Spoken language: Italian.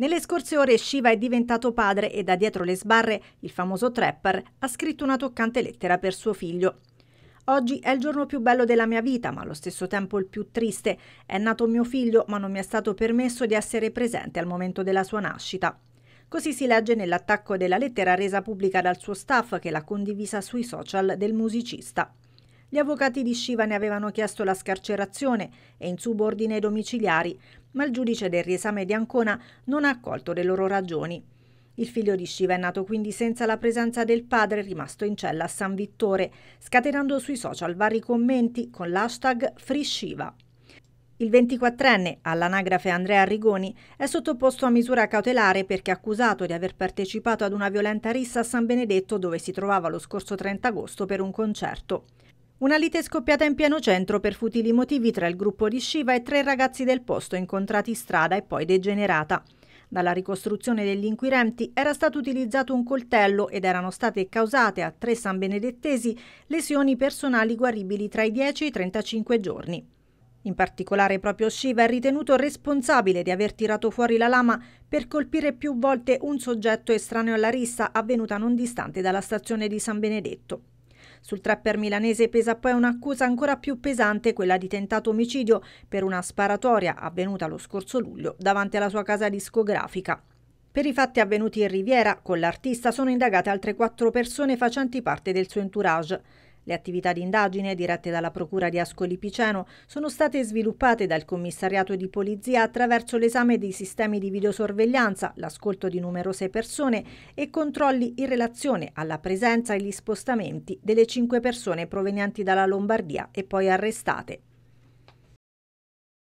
Nelle scorse ore Shiva è diventato padre e da dietro le sbarre il famoso trapper ha scritto una toccante lettera per suo figlio. Oggi è il giorno più bello della mia vita, ma allo stesso tempo il più triste. È nato mio figlio, ma non mi è stato permesso di essere presente al momento della sua nascita. Così si legge nell'attacco della lettera resa pubblica dal suo staff che l'ha condivisa sui social del musicista. Gli avvocati di Shiva ne avevano chiesto la scarcerazione e in subordine domiciliari, ma il giudice del riesame di Ancona non ha accolto le loro ragioni. Il figlio di Shiva è nato quindi senza la presenza del padre rimasto in cella a San Vittore, scatenando sui social vari commenti con l'hashtag FreeShiva. Il 24enne, all'anagrafe Andrea Rigoni, è sottoposto a misura cautelare perché accusato di aver partecipato ad una violenta rissa a San Benedetto dove si trovava lo scorso 30 agosto per un concerto. Una lite scoppiata in pieno centro per futili motivi tra il gruppo di Shiva e tre ragazzi del posto incontrati in strada e poi degenerata. Dalla ricostruzione degli inquirenti era stato utilizzato un coltello ed erano state causate a tre sanbenedettesi lesioni personali guaribili tra i 10 e i 35 giorni. In particolare proprio Shiva è ritenuto responsabile di aver tirato fuori la lama per colpire più volte un soggetto estraneo alla rissa avvenuta non distante dalla stazione di San Benedetto. Sul trapper milanese pesa poi un'accusa ancora più pesante, quella di tentato omicidio per una sparatoria avvenuta lo scorso luglio davanti alla sua casa discografica. Per i fatti avvenuti in Riviera, con l'artista sono indagate altre quattro persone facenti parte del suo entourage. Le attività di indagine dirette dalla Procura di Ascoli Piceno sono state sviluppate dal commissariato di polizia attraverso l'esame dei sistemi di videosorveglianza, l'ascolto di numerose persone e controlli in relazione alla presenza e gli spostamenti delle cinque persone provenienti dalla Lombardia e poi arrestate.